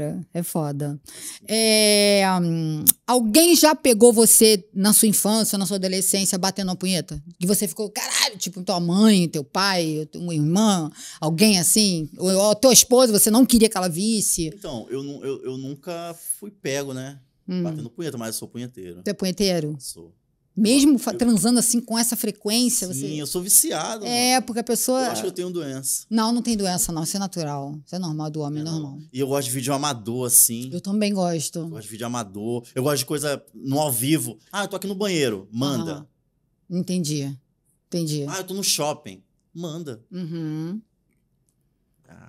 cara. É foda. É, um, alguém já pegou você na sua infância, na sua adolescência, batendo a punheta? Que você ficou, caralho, tipo, tua mãe, teu pai, uma irmã, alguém assim? Ou, ou tua esposa, você não queria que ela visse? Então, eu, eu, eu nunca fui pego, né? Hum. Batendo punheta, mas eu sou punheteiro. Tu é punheteiro? Sou. Mesmo eu, transando assim com essa frequência? Sim, você... eu sou viciado. É, mano. porque a pessoa. Eu acho que eu tenho doença. Não, não tem doença, não. Isso é natural. Isso é normal do homem, é, é normal. E eu gosto de vídeo amador, assim. Eu também gosto. Eu gosto de vídeo amador. Eu gosto de coisa no ao vivo. Ah, eu tô aqui no banheiro. Manda. Aham. Entendi. Entendi. Ah, eu tô no shopping. Manda. Uhum.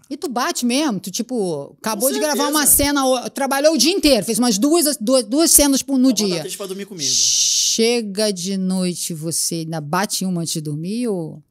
E tu bate mesmo, tu tipo, acabou de gravar uma cena, trabalhou o dia inteiro, fez umas duas, duas, duas cenas no Vou dia. Pra dormir comigo. Chega de noite, você ainda bate uma antes de dormir ou...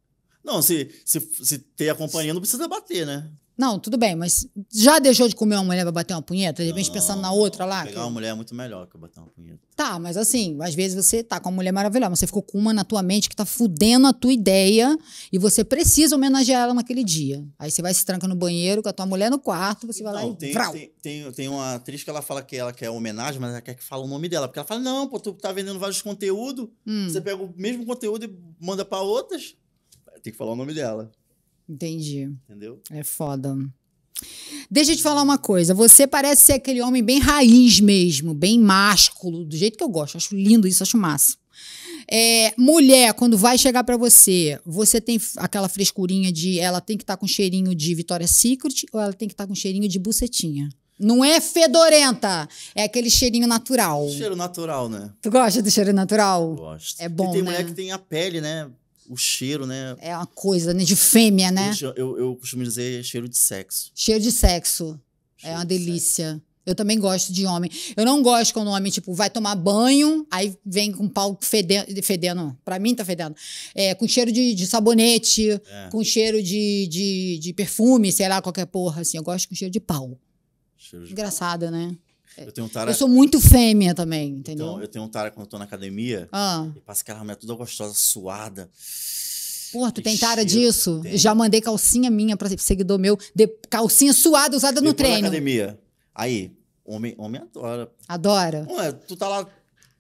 Não, se, se, se ter a companhia não precisa bater, né? Não, tudo bem, mas já deixou de comer uma mulher pra bater uma punheta? De repente pensando na outra lá? Pegar que... uma mulher é muito melhor que bater uma punheta. Tá, mas assim, às vezes você tá com uma mulher maravilhosa, mas você ficou com uma na tua mente que tá fudendo a tua ideia e você precisa homenagear ela naquele dia. Aí você vai se tranca no banheiro com a tua mulher no quarto, você vai não, lá então, e. Tem, tem, tem, tem uma atriz que ela fala que ela quer homenagem, mas ela quer que fale o nome dela. Porque ela fala: não, pô, tu tá vendendo vários conteúdos, hum. você pega o mesmo conteúdo e manda pra outras. Tem que falar o nome dela. Entendi. Entendeu? É foda. Deixa eu te falar uma coisa. Você parece ser aquele homem bem raiz mesmo, bem másculo, do jeito que eu gosto. Acho lindo isso, acho massa. É, mulher, quando vai chegar para você, você tem aquela frescurinha de ela tem que estar tá com cheirinho de Vitória Secret ou ela tem que estar tá com cheirinho de bucetinha? Não é fedorenta, é aquele cheirinho natural. Cheiro natural, né? Tu gosta do cheiro natural? Gosto. É bom, e tem né? mulher que tem a pele, né? o cheiro, né? É uma coisa né? de fêmea, né? Eu, eu, eu costumo dizer cheiro de sexo. Cheiro de sexo. É cheiro é uma de delícia. Sexo. Eu também gosto de homem. Eu não gosto quando o homem, tipo, vai tomar banho, aí vem com pau fedendo. fedendo pra mim tá fedendo. É, com cheiro de, de sabonete, é. com cheiro de, de, de, perfume, sei lá, qualquer porra, assim. Eu gosto com cheiro de pau. Cheiro de Engraçado, pau. né? É. Eu tenho tara. Eu sou muito fêmea também, entendeu? Então, eu tenho um tara quando eu tô na academia. Ah. E passo aquela mulher é toda gostosa, suada. Porra, tu tem tara disso? Tem. Já mandei calcinha minha pra seguidor meu, de calcinha suada usada no treino. Na academia. Aí, homem, homem adora. Adora. Ué, tu tá lá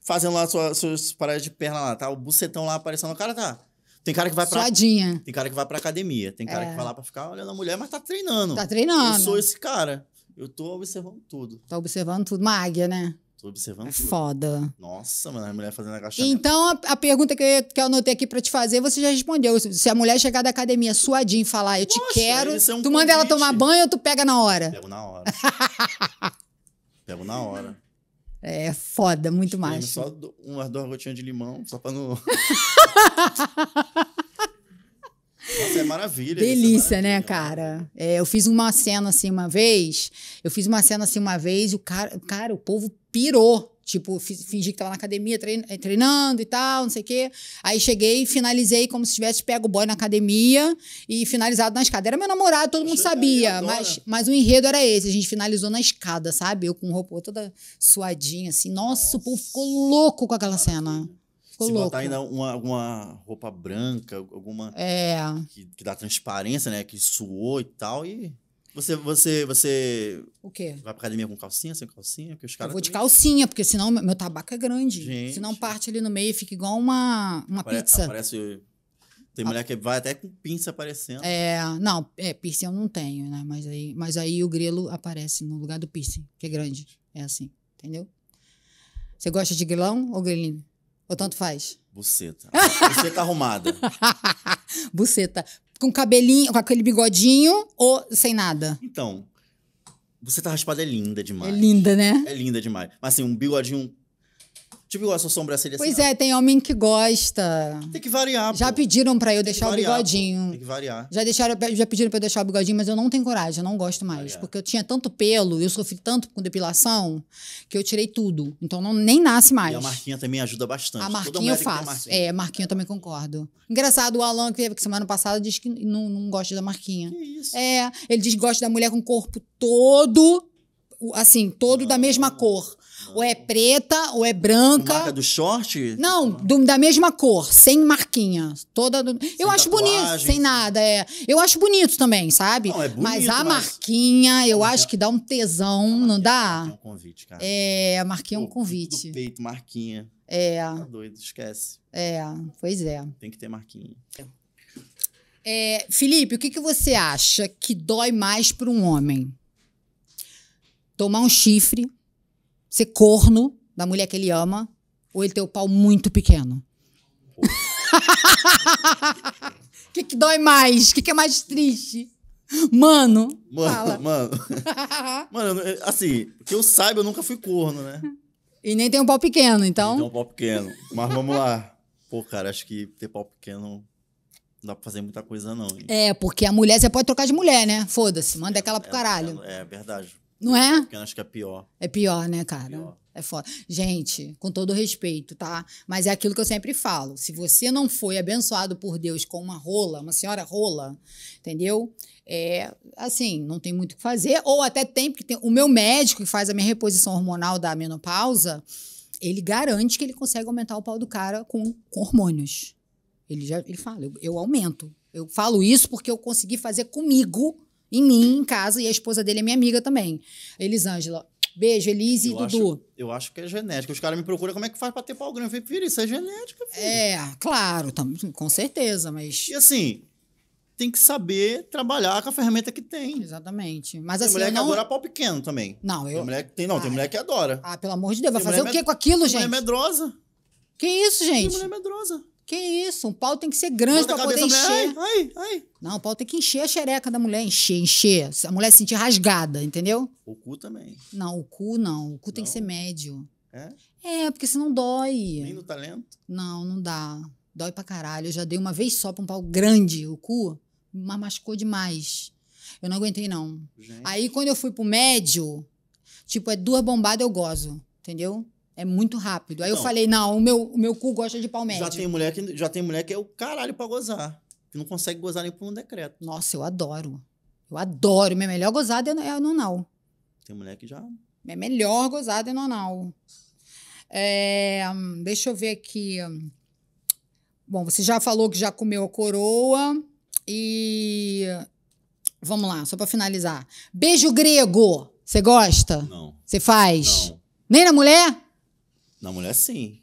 fazendo lá suas, suas paradas de perna lá, tá? O bucetão lá aparecendo, o cara tá. Tem cara que vai pra. Suadinha. Tem cara que vai pra academia. Tem cara é. que vai lá pra ficar olhando a mulher, mas tá treinando. Tá treinando. Eu sou esse cara. Eu tô observando tudo. Tá observando tudo. Uma águia, né? Tô observando é tudo. Foda. Nossa, mano, a mulher fazendo agachamento. Então, a, a pergunta que eu, que eu anotei aqui pra te fazer, você já respondeu. Se a mulher chegar da academia suadinha e falar, eu te quero, é um tu convite. manda ela tomar banho ou tu pega na hora? Pego na hora. Pego na hora. É foda, muito mais. Só umas duas gotinhas de limão, só pra não. Nossa, é maravilha. É Delícia, é maravilha. né, cara? É, eu fiz uma cena assim uma vez. Eu fiz uma cena assim uma vez e o cara, cara, o povo pirou. Tipo, fingi que tava na academia trein eh, treinando e tal, não sei o quê. Aí cheguei e finalizei como se tivesse pego o boy na academia e finalizado na escada. Era meu namorado, todo mundo sabia. Mas, mas o enredo era esse. A gente finalizou na escada, sabe? Eu com roupa toda suadinha, assim. Nossa, Nossa. o povo ficou louco com aquela cena. Ficou Se louco. botar ainda uma, uma roupa branca, alguma é. que, que dá transparência, né? Que suou e tal, e você, você, você. O quê? Vai pra academia com calcinha, sem calcinha? Porque os caras. Eu vou também... de calcinha, porque senão meu tabaco é grande. Gente. Senão parte ali no meio e fica igual uma, uma Apare pizza. Aparece. Tem mulher que vai até com pinça aparecendo. É, não, é, piercing eu não tenho, né? Mas aí, mas aí o grelo aparece no lugar do piercing, que é grande. É assim, entendeu? Você gosta de grilão ou grelinho? Ou tanto faz? Buceta. Buceta arrumada. Buceta. Com cabelinho, com aquele bigodinho ou sem nada? Então, buceta tá raspada é linda demais. É linda, né? É linda demais. Mas assim, um bigodinho Tipo, igual a sua sobrancelha assim, Pois assim, é, tem homem que gosta. Tem que variar. Já pô. pediram pra eu tem deixar variar, o bigodinho. Pô. Tem que variar. Já, deixaram, já pediram pra eu deixar o bigodinho, mas eu não tenho coragem, eu não gosto mais. Variar. Porque eu tinha tanto pelo, eu sofri tanto com depilação, que eu tirei tudo. Então não, nem nasce mais. E a marquinha também ajuda bastante. A marquinha eu faço. Marquinha. É, a marquinha eu também concordo. Engraçado, o Alan, que teve aqui semana passada, diz que não, não gosta da marquinha. Que isso? É, ele diz que gosta da mulher com o corpo todo, assim, todo não. da mesma ah. cor. Ou é preta, ou é branca. Marca do short? Não, do, da mesma cor, sem marquinha. Toda do... Eu tatuagem. acho bonito, sem nada. É. Eu acho bonito também, sabe? Não, é bonito, mas a mas... marquinha, eu acho é que dá um tesão, não é dá? É um convite, cara. É, a marquinha é um convite. Do peito, marquinha. É. Tá doido, esquece. É, pois é. Tem que ter marquinha. É, Felipe, o que, que você acha que dói mais para um homem? Tomar um chifre ser corno da mulher que ele ama, ou ele ter o pau muito pequeno? O que, que dói mais? O que, que é mais triste? Mano. Mano, fala. mano. mano, assim, que eu saiba, eu nunca fui corno, né? E nem tem um pau pequeno, então. tem um pau pequeno. Mas vamos lá. Pô, cara, acho que ter pau pequeno não dá pra fazer muita coisa, não. Hein? É, porque a mulher, você pode trocar de mulher, né? Foda-se, manda é, aquela pro é, caralho. É, é verdade. Não é? Porque eu acho que é pior. É pior, né, cara? Pior. É foda. Gente, com todo respeito, tá? Mas é aquilo que eu sempre falo. Se você não foi abençoado por Deus com uma rola, uma senhora rola, entendeu? É, assim, não tem muito o que fazer. Ou até tem, porque tem, o meu médico que faz a minha reposição hormonal da menopausa, ele garante que ele consegue aumentar o pau do cara com, com hormônios. Ele já ele fala, eu, eu aumento. Eu falo isso porque eu consegui fazer comigo em mim, em casa, e a esposa dele é minha amiga também, Elisângela. Beijo, Elise eu e acho, Dudu. eu acho que é genética. Os caras me procuram como é que faz pra ter pau grande. Eu falei, filho, isso é genética, filho. É, claro, tam, com certeza, mas... E assim, tem que saber trabalhar com a ferramenta que tem. Exatamente. Mas tem assim, mulher que não... adora pau pequeno também. Não, eu. Tem mulher que tem, não, ah, tem mulher que adora. Ah, pelo amor de Deus, vai fazer o quê med... com aquilo, gente? Mulher medrosa. Que isso, gente? Tem mulher medrosa. Que isso? Um pau tem que ser grande para pra poder encher. Ai, ai, Não, o pau tem que encher a xereca da mulher, encher, encher. A mulher se sentir rasgada, entendeu? O cu também. Não, o cu não. O cu não. tem que ser médio. É? É, porque senão dói. Nem no talento? Não, não dá. Dói pra caralho. Eu já dei uma vez só pra um pau grande o cu, mas machucou demais. Eu não aguentei, não. Gente. Aí quando eu fui pro médio, tipo, é duas bombadas eu gozo, entendeu? É muito rápido. Aí eu então. falei, não, o meu, o meu cu gosta de pau médio. Já tem mulher que, já tem mulher que é o caralho pra gozar. Que não consegue gozar nem por um decreto. Nossa, eu adoro. Eu adoro. Minha melhor gozada é anonal. É tem mulher que já... Minha melhor gozada é anonal. É, deixa eu ver aqui. Bom, você já falou que já comeu a coroa. E... Vamos lá, só pra finalizar. Beijo grego. Você gosta? Não. Você faz? Não. Nem na mulher? Na mulher, sim.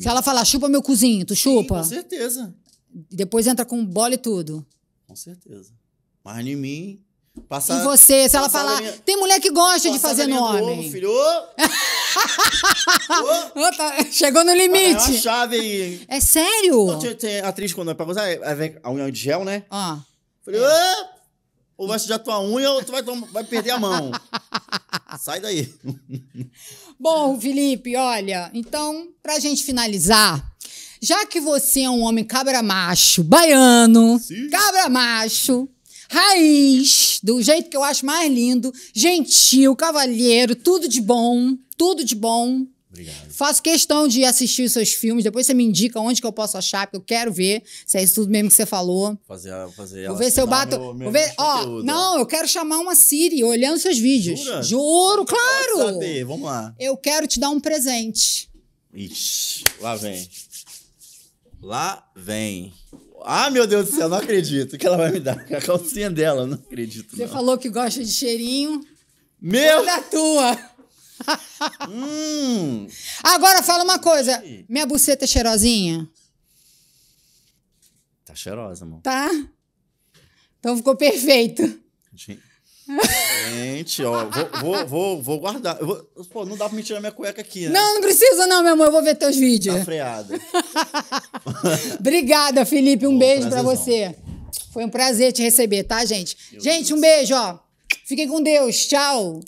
Se ela falar, chupa meu cozinho, tu chupa? Sim, com certeza. Depois entra com bola e tudo. Com certeza. Mas em mim, Passar, e você, se ela falar. Minha, tem mulher que gosta de fazer no homem. filho. Ô, tá, chegou no é limite. Ah, é chave aí. É sério? Não, tem, tem atriz quando é pra usar a unha de gel, né? Ah. Falei, é. ou vai sujar tua unha ou tu vai, vai perder a mão. Ah, sai daí. Bom, Felipe, olha, então, para a gente finalizar, já que você é um homem cabra macho, baiano, Sim. cabra macho, raiz, do jeito que eu acho mais lindo, gentil, cavalheiro, tudo de bom, tudo de bom. Obrigado. Faço questão de assistir os seus filmes. Depois você me indica onde que eu posso achar, porque eu quero ver se é isso tudo mesmo que você falou. Fazer, fazer Vou ver se eu bato. Meu, meu vou ver. Ó, não, eu quero chamar uma Siri olhando seus vídeos. Jura? Juro, claro. Pode saber. Vamos lá. Eu quero te dar um presente. Ixi, lá vem. Lá vem. Ah, meu Deus do céu, não acredito que ela vai me dar a calcinha dela, não acredito. Você não. falou que gosta de cheirinho. Meu! Da é tua! hum. Agora fala uma coisa. Minha buceta é cheirosinha? Tá cheirosa, amor. Tá? Então ficou perfeito. Gente, ó, vou, vou, vou, vou guardar. Vou, pô, não dá pra me tirar minha cueca aqui, né? Não, não precisa não, meu amor. Eu vou ver teus vídeos. Tá freada. Obrigada, Felipe. Um pô, beijo pra você. Foi um prazer te receber, tá, gente? Meu gente, Deus. um beijo, ó. Fiquem com Deus. Tchau.